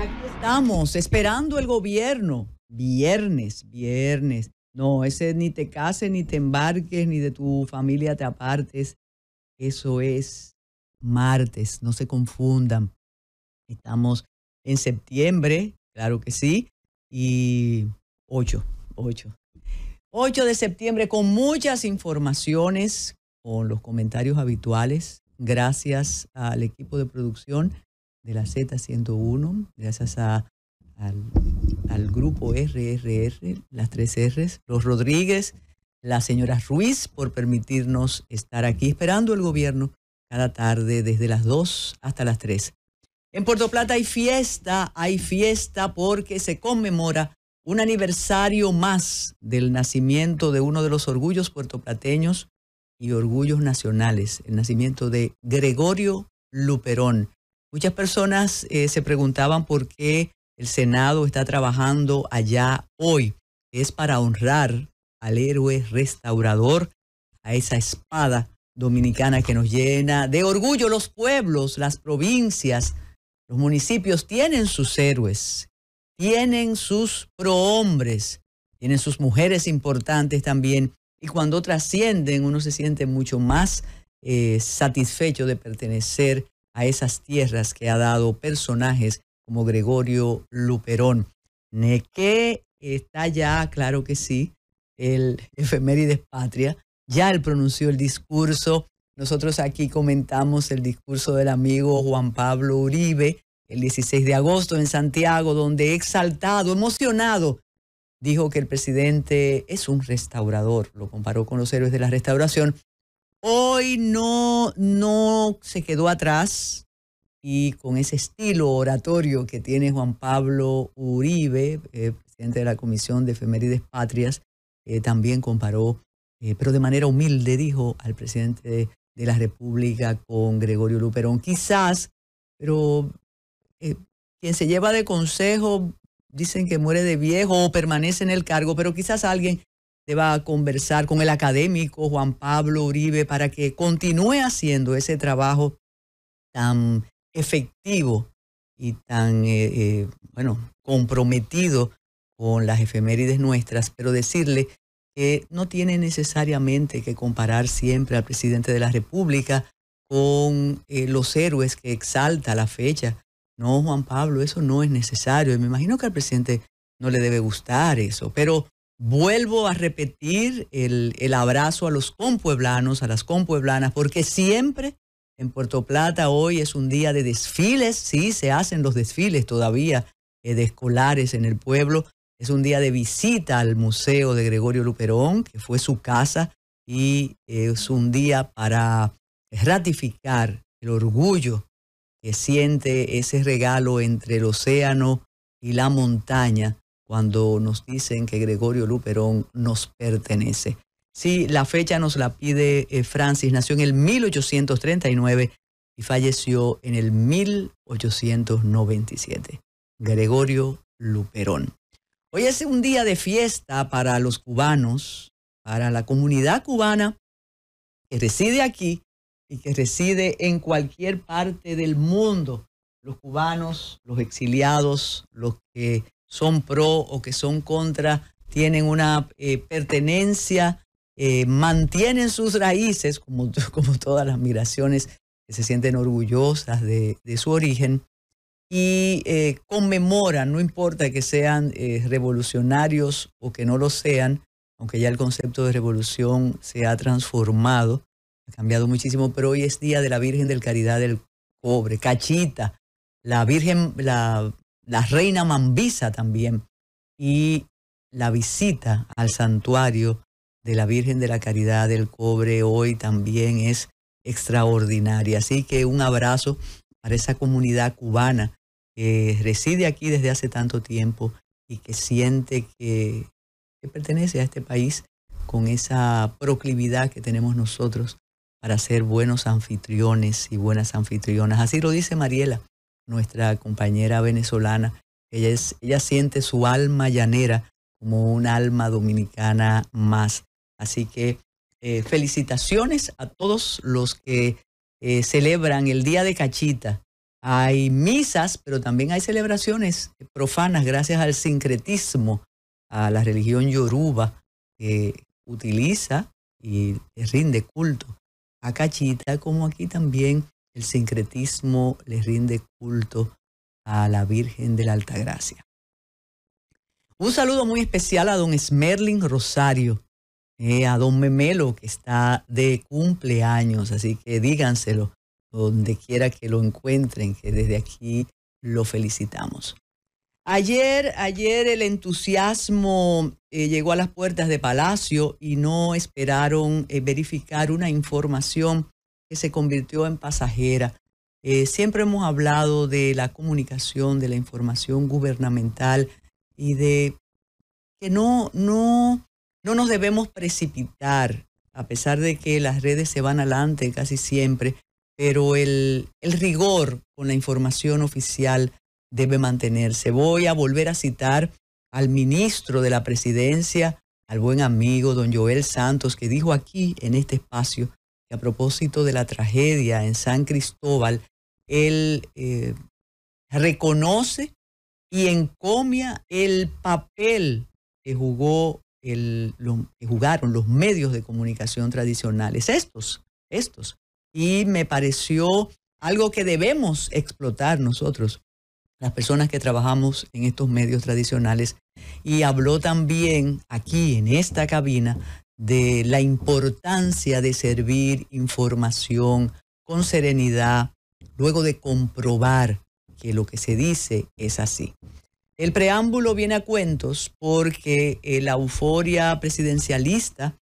aquí estamos, esperando el gobierno. Viernes, viernes. No, ese ni te cases, ni te embarques, ni de tu familia te apartes. Eso es martes, no se confundan. Estamos en septiembre, claro que sí, y 8, 8. 8 de septiembre con muchas informaciones, con los comentarios habituales. Gracias al equipo de producción de la Z101, gracias a, al, al, grupo RRR, las tres Rs, los Rodríguez, la señora Ruiz, por permitirnos estar aquí esperando el gobierno cada tarde desde las 2 hasta las 3. En Puerto Plata hay fiesta, hay fiesta porque se conmemora un aniversario más del nacimiento de uno de los orgullos puertoplateños y orgullos nacionales, el nacimiento de Gregorio Luperón. Muchas personas eh, se preguntaban por qué el Senado está trabajando allá hoy. Es para honrar al héroe restaurador, a esa espada dominicana que nos llena de orgullo los pueblos, las provincias, los municipios tienen sus héroes, tienen sus prohombres, tienen sus mujeres importantes también y cuando trascienden uno se siente mucho más eh, satisfecho de pertenecer a esas tierras que ha dado personajes como Gregorio Luperón. Neque está ya, claro que sí, el efemérides patria, ya él pronunció el discurso. Nosotros aquí comentamos el discurso del amigo Juan Pablo Uribe el 16 de agosto en Santiago, donde exaltado, emocionado, dijo que el presidente es un restaurador, lo comparó con los héroes de la restauración hoy no, no se quedó atrás y con ese estilo oratorio que tiene Juan Pablo Uribe, eh, presidente de la Comisión de Efemérides Patrias, eh, también comparó, eh, pero de manera humilde, dijo al presidente de la República con Gregorio Luperón. Quizás, pero quien se lleva de consejo dicen que muere de viejo o permanece en el cargo, pero quizás alguien va a conversar con el académico Juan Pablo Uribe para que continúe haciendo ese trabajo tan efectivo y tan, eh, eh, bueno, comprometido con las efemérides nuestras, pero decirle que no tiene necesariamente que comparar siempre al presidente de la República con eh, los héroes que exalta la fecha. No, Juan Pablo, eso no es necesario. me imagino que al presidente no le debe gustar eso, pero Vuelvo a repetir el, abrazo a los compueblanos, a las compueblanas, porque siempre en Puerto Plata hoy es un día de desfiles, sí, se hacen los desfiles todavía eh, de escolares en el pueblo, es un día de visita al Museo de Gregorio Luperón, que fue su casa, y es un día para ratificar el orgullo que siente ese regalo entre el océano y la montaña cuando nos dicen que Gregorio Luperón nos pertenece. Sí, la fecha nos la pide eh, Francis, nació en el 1839 y falleció en el 1897. Gregorio Luperón. Hoy es un día de fiesta para los cubanos, para la comunidad cubana que reside aquí y que reside en cualquier parte del mundo. Los cubanos, los exiliados, los que son pro o que son contra, tienen una eh, pertenencia, eh, mantienen sus raíces, como, como todas las migraciones que se sienten orgullosas de, su origen, y eh, conmemoran, no importa que sean revolucionarios o que no lo sean, aunque ya el concepto de revolución se ha transformado, ha cambiado muchísimo, pero hoy es Día de la Virgen del Caridad del Cobre, Cachita, la Virgen, la la reina Mambisa también, y la visita al santuario de la Virgen de la Caridad del Cobre hoy también es extraordinaria. Así que un abrazo para esa comunidad cubana que reside aquí desde hace tanto tiempo y que siente que, que pertenece a este país con esa proclividad que tenemos nosotros para ser buenos anfitriones y buenas anfitrionas. Así lo dice Mariela nuestra compañera venezolana. Ella, es, ella siente su alma llanera como un alma dominicana más. Así que eh, felicitaciones a todos los que eh, celebran el Día de Cachita. Hay misas, pero también hay celebraciones profanas gracias al sincretismo, a la religión yoruba que utiliza y rinde culto a Cachita, como aquí también el sincretismo les rinde culto a la Virgen de la Altagracia. Un saludo muy especial a don Smerling Rosario, eh, a don Memelo, que está de cumpleaños, así que díganselo donde quiera que lo encuentren, que desde aquí lo felicitamos. Ayer, ayer el entusiasmo eh, llegó a las puertas de Palacio y no esperaron eh, verificar una información que se convirtió en pasajera. Eh, siempre hemos hablado de la comunicación, de la información gubernamental y de que no, no, no nos debemos precipitar, a pesar de que las redes se van adelante casi siempre, pero el, el rigor con la información oficial debe mantenerse. Voy a volver a citar al ministro de la presidencia, al buen amigo don Joel Santos, que dijo aquí en este espacio a propósito de la tragedia en San Cristóbal, él eh, reconoce y encomia el papel que jugó el, que jugaron los medios de comunicación tradicionales, estos, estos. Y me pareció algo que debemos explotar nosotros, las personas que trabajamos en estos medios tradicionales. Y habló también aquí en esta cabina de la importancia de servir información con serenidad, luego de comprobar que lo que se dice es así. El preámbulo viene a cuentos porque eh, la euforia presidencialista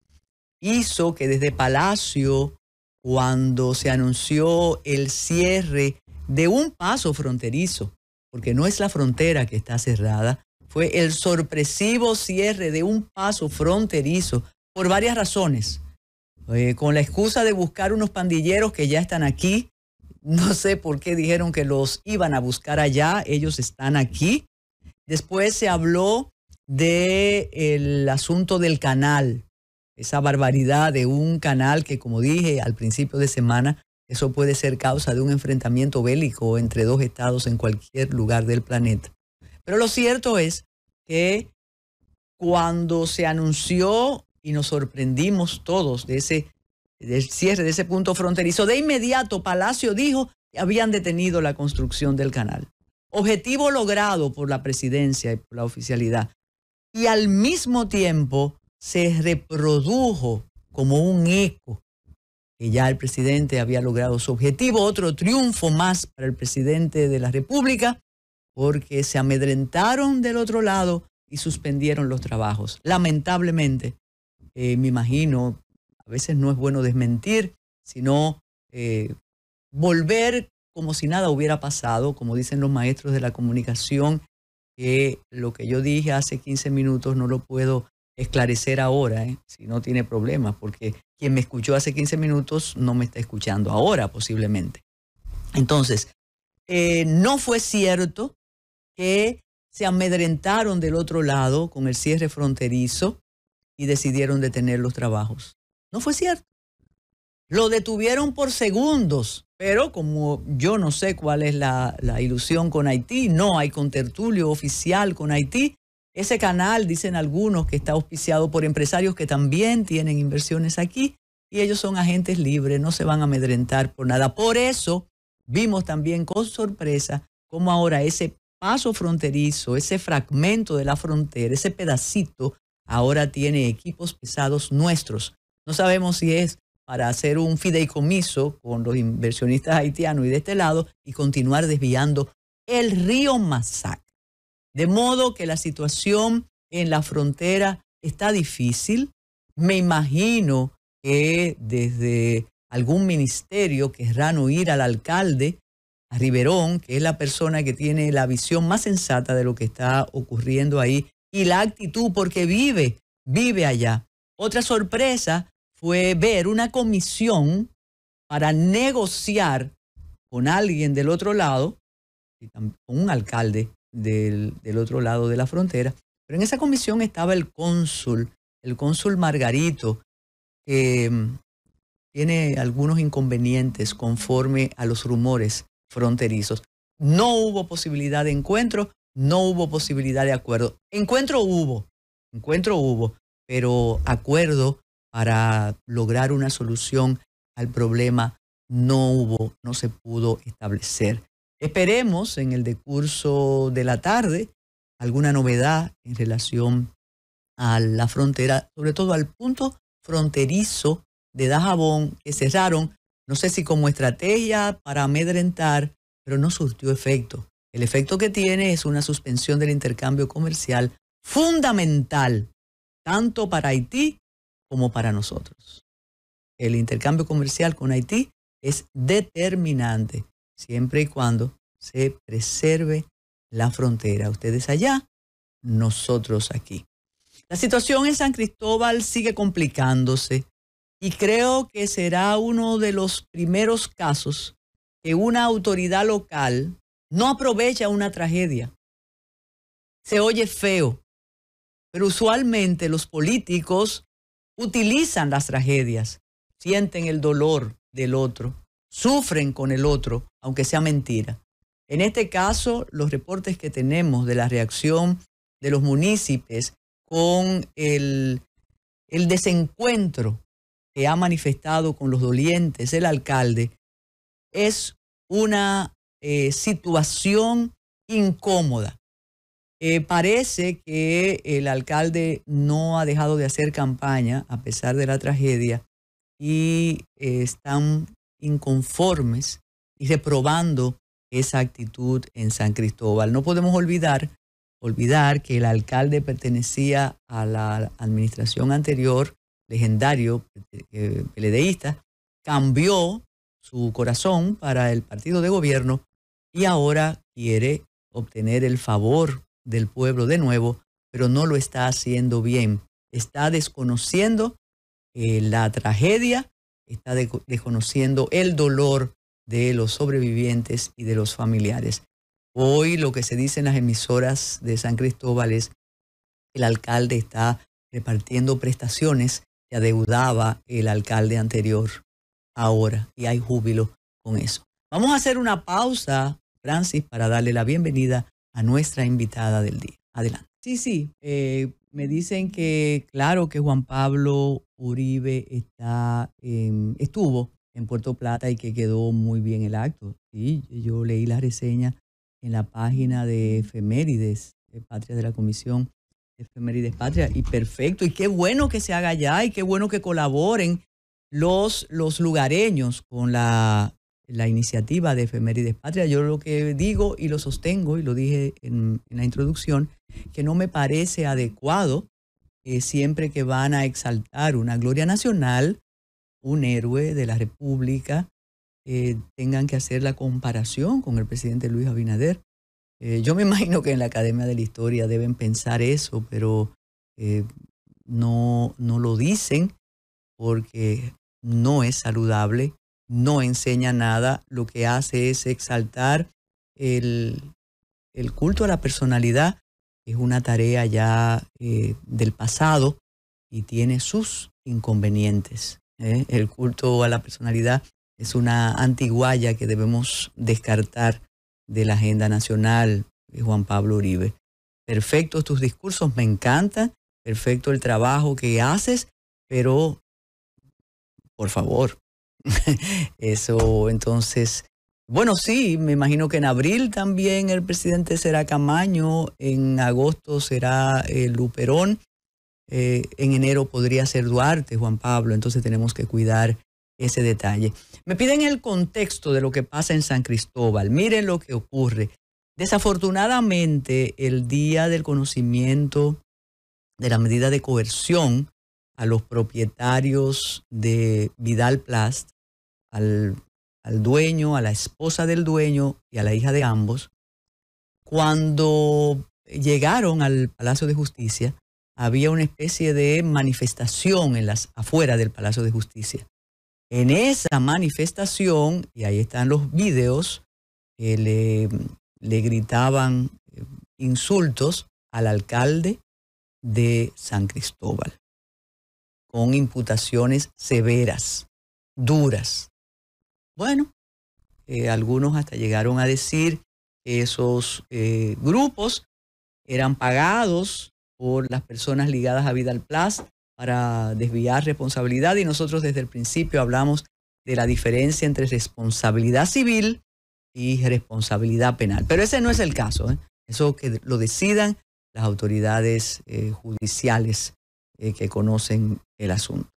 hizo que desde Palacio, cuando se anunció el cierre de un paso fronterizo, porque no es la frontera que está cerrada, fue el sorpresivo cierre de un paso fronterizo por varias razones. Eh, con la excusa de buscar unos pandilleros que ya están aquí. No sé por qué dijeron que los iban a buscar allá. Ellos están aquí. Después se habló del asunto del canal. Esa barbaridad de un canal que, como dije al principio de semana, eso puede ser causa de un enfrentamiento bélico entre dos estados en cualquier lugar del planeta. Pero lo cierto es que cuando se anunció y nos sorprendimos todos de ese del cierre de ese punto fronterizo. De inmediato, Palacio dijo que habían detenido la construcción del canal. Objetivo logrado por la presidencia y por la oficialidad. Y al mismo tiempo se reprodujo como un eco que ya el presidente había logrado su objetivo, otro triunfo más para el presidente de la República, porque se amedrentaron del otro lado y suspendieron los trabajos. Lamentablemente, eh, me imagino, a veces no es bueno desmentir, sino eh, volver como si nada hubiera pasado, como dicen los maestros de la comunicación, que lo que yo dije hace 15 minutos no lo puedo esclarecer ahora, ¿eh? si no tiene problemas, porque quien me escuchó hace 15 minutos no me está escuchando ahora posiblemente. Entonces, no fue cierto que se amedrentaron del otro lado con el cierre fronterizo y decidieron detener los trabajos. No fue cierto. Lo detuvieron por segundos, pero como yo no sé cuál es la, ilusión con Haití, no hay contertulio oficial con Haití. Ese canal, dicen algunos, que está auspiciado por empresarios que también tienen inversiones aquí y ellos son agentes libres, no se van a amedrentar por nada. Por eso vimos también con sorpresa cómo ahora ese paso fronterizo, ese fragmento de la frontera, ese pedacito, ahora tiene equipos pesados nuestros. No sabemos si es para hacer un fideicomiso con los inversionistas haitianos y de este lado y continuar desviando el río Masac. De modo que la situación en la frontera está difícil. Me imagino que desde algún ministerio querrán oír al alcalde, a Riverón, que es la persona que tiene la visión más sensata de lo que está ocurriendo ahí y la actitud porque vive, vive allá. Otra sorpresa fue ver una comisión para negociar con alguien del otro lado, con un alcalde del, del otro lado de la frontera, pero en esa comisión estaba el cónsul, el cónsul Margarito, que mm, tiene algunos inconvenientes conforme a los rumores fronterizos. No hubo posibilidad de encuentro, no hubo posibilidad de acuerdo. Encuentro hubo, encuentro hubo, pero acuerdo para lograr una solución al problema no hubo, no se pudo establecer. Esperemos en el decurso de la tarde alguna novedad en relación a la frontera, sobre todo al punto fronterizo de Dajabón que cerraron, no sé si como estrategia para amedrentar, pero no surtió efecto. El efecto que tiene es una suspensión del intercambio comercial fundamental, tanto para Haití como para nosotros. El intercambio comercial con Haití es determinante, siempre y cuando se preserve la frontera. Ustedes allá, nosotros aquí. La situación en San Cristóbal sigue complicándose y creo que será uno de los primeros casos que una autoridad local no aprovecha una tragedia. Se oye feo, pero usualmente los políticos utilizan las tragedias, sienten el dolor del otro, sufren con el otro, aunque sea mentira. En este caso, los reportes que tenemos de la reacción de los municipios con el, el desencuentro que ha manifestado con los dolientes el alcalde es una eh, situación incómoda. Eh, parece que el alcalde no ha dejado de hacer campaña a pesar de la tragedia y eh, están inconformes y reprobando esa actitud en San Cristóbal. No podemos olvidar, olvidar que el alcalde pertenecía a la administración anterior, legendario, peledeísta, cambió su corazón para el partido de gobierno y ahora quiere obtener el favor del pueblo de nuevo, pero no lo está haciendo bien. Está desconociendo eh, la tragedia, está desconociendo el dolor de los sobrevivientes y de los familiares. Hoy lo que se dice en las emisoras de San Cristóbal es que el alcalde está repartiendo prestaciones que adeudaba el alcalde anterior ahora y hay júbilo con eso. Vamos a hacer una pausa Francis para darle la bienvenida a nuestra invitada del día. Adelante. Sí, sí, eh, me dicen que claro que Juan Pablo Uribe está, estuvo en Puerto Plata y que quedó muy bien el acto. Sí, yo leí la reseña en la página de Efemérides, de Patria de la Comisión Efemérides Patria, y perfecto, y qué bueno que se haga allá, y qué bueno que colaboren los, los lugareños con la, la iniciativa de Efemérides Patria. Yo lo que digo y lo sostengo, y lo dije en, la introducción, que no me parece adecuado que eh, siempre que van a exaltar una gloria nacional, un héroe de la República, eh, tengan que hacer la comparación con el presidente Luis Abinader. Eh, yo me imagino que en la Academia de la Historia deben pensar eso, pero no, no lo dicen porque no es saludable no enseña nada, lo que hace es exaltar el, culto a la personalidad, es una tarea ya eh, del pasado y tiene sus inconvenientes. ¿eh? El culto a la personalidad es una antiguaya que debemos descartar de la agenda nacional de eh, Juan Pablo Uribe. Perfectos tus discursos, me encantan, perfecto el trabajo que haces, pero por favor, Eso, entonces, bueno, sí, me imagino que en abril también el presidente será Camaño, en agosto será el eh, Luperón, eh, en enero podría ser Duarte, Juan Pablo, entonces tenemos que cuidar ese detalle. Me piden el contexto de lo que pasa en San Cristóbal, miren lo que ocurre. Desafortunadamente, el día del conocimiento de la medida de coerción a los propietarios de Vidal Plast, al, dueño, a la esposa del dueño y a la hija de ambos, cuando llegaron al Palacio de Justicia, había una especie de manifestación en las afueras del Palacio de Justicia. En esa manifestación, y ahí están los videos, eh, le, le gritaban eh, insultos al alcalde de San Cristóbal, con imputaciones severas, duras, bueno, eh, algunos hasta llegaron a decir que esos eh, grupos eran pagados por las personas ligadas a Vidal Plaza para desviar responsabilidad y nosotros desde el principio hablamos de la diferencia entre responsabilidad civil y responsabilidad penal. Pero ese no es el caso. ¿eh? Eso que lo decidan las autoridades judiciales que conocen el asunto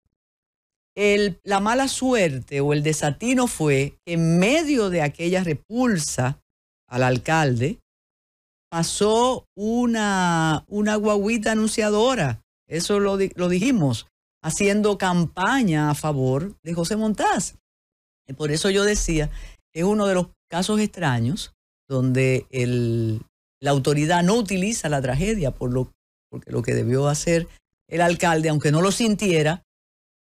la mala suerte o el desatino fue que en medio de aquella repulsa al alcalde, pasó una, una guaguita anunciadora, eso lo, dijimos, haciendo campaña a favor de José Montaz. por eso yo decía, es uno de los casos extraños donde el, la autoridad no utiliza la tragedia por lo, porque lo que debió hacer el alcalde, aunque no lo sintiera,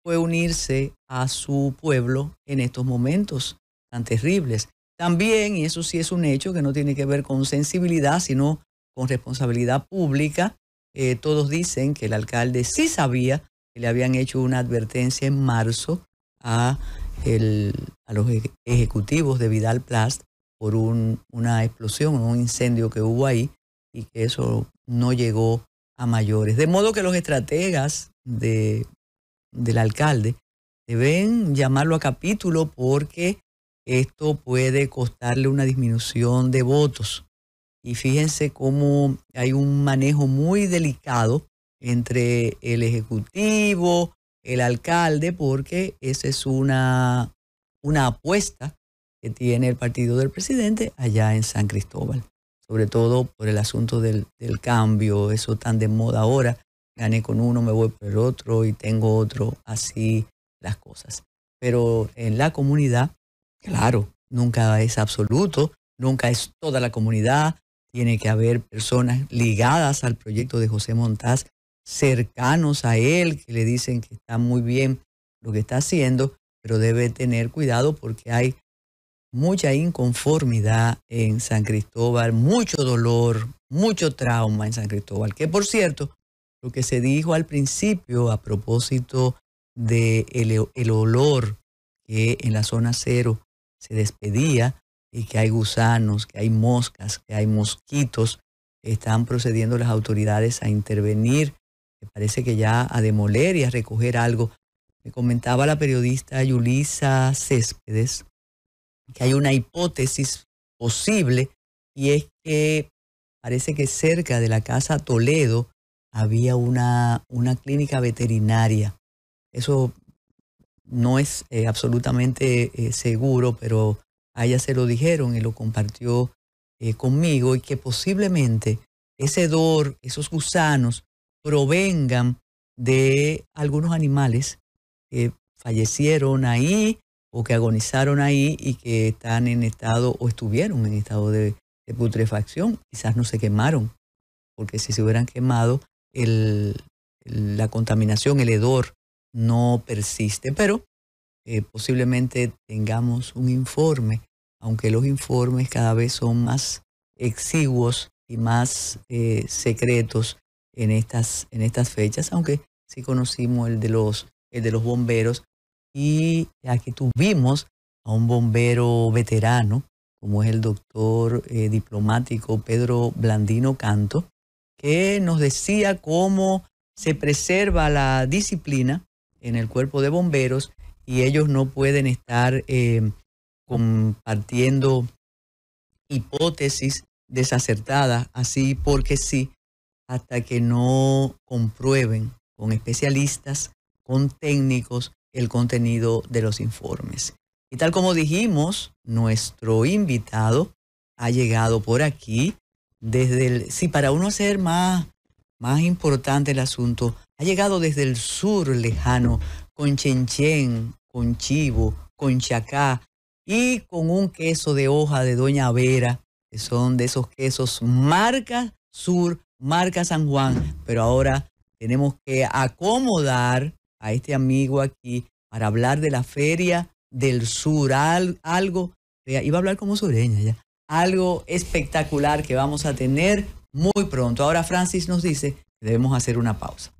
fue unirse a su pueblo en estos momentos tan terribles. También, y eso sí es un hecho que no tiene que ver con sensibilidad, sino con responsabilidad pública, eh, todos dicen que el alcalde sí sabía que le habían hecho una advertencia en marzo a, el, a los ejecutivos de Vidal Plast por un, una explosión, un incendio que hubo ahí y que eso no llegó a mayores. De modo que los estrategas de del alcalde, deben llamarlo a capítulo porque esto puede costarle una disminución de votos. Y fíjense cómo hay un manejo muy delicado entre el Ejecutivo, el alcalde, porque esa es una, una apuesta que tiene el partido del presidente allá en San Cristóbal, sobre todo por el asunto del cambio, eso tan de moda ahora, gané con uno, me voy por el otro y tengo otro, así las cosas. Pero en la comunidad, claro, nunca es absoluto, nunca es toda la comunidad, tiene que haber personas ligadas al proyecto de José Montaz, cercanos a él, que le dicen que está muy bien lo que está haciendo, pero debe tener cuidado porque hay mucha inconformidad en San Cristóbal, mucho dolor, mucho trauma en San Cristóbal, que por cierto, lo que se dijo al principio a propósito de e, el olor que en la zona cero se despedía y que hay gusanos, que hay moscas, que hay mosquitos, están procediendo las autoridades a intervenir, que parece que ya a demoler y a recoger algo. Me comentaba la periodista Yulisa Céspedes que hay una hipótesis posible y es que parece que cerca de la casa Toledo había una, clínica veterinaria. Eso no es eh, absolutamente eh, seguro, pero a ella se lo dijeron y lo compartió eh, conmigo y que posiblemente ese dor, esos gusanos, provengan de algunos animales que fallecieron ahí o que agonizaron ahí y que están en estado o estuvieron en estado de putrefacción. Quizás no se quemaron, porque si se hubieran quemado, el, la contaminación, el hedor no persiste, pero eh, posiblemente tengamos un informe, aunque los informes cada vez son más exiguos y más eh, secretos en estas, en estas fechas, aunque sí conocimos el de los, el de los bomberos y aquí tuvimos a un bombero veterano, como es el doctor eh, diplomático Pedro Blandino Canto, que nos decía cómo se preserva la disciplina en el cuerpo de bomberos y ellos no pueden estar eh, compartiendo hipótesis desacertadas así porque sí, hasta que no comprueben con especialistas, con técnicos, el contenido de los informes. Y tal como dijimos, nuestro invitado ha llegado por aquí desde el, sí, para uno ser más, más importante el asunto, ha llegado desde el sur lejano, con chenchen, con chivo, con chacá y con un queso de hoja de Doña Vera, que son de esos quesos marca sur, marca San Juan, pero ahora tenemos que acomodar a este amigo aquí para hablar de la feria del sur, algo, iba a hablar como sureña ya, algo espectacular que vamos a tener muy pronto. Ahora Francis nos dice que debemos hacer una pausa.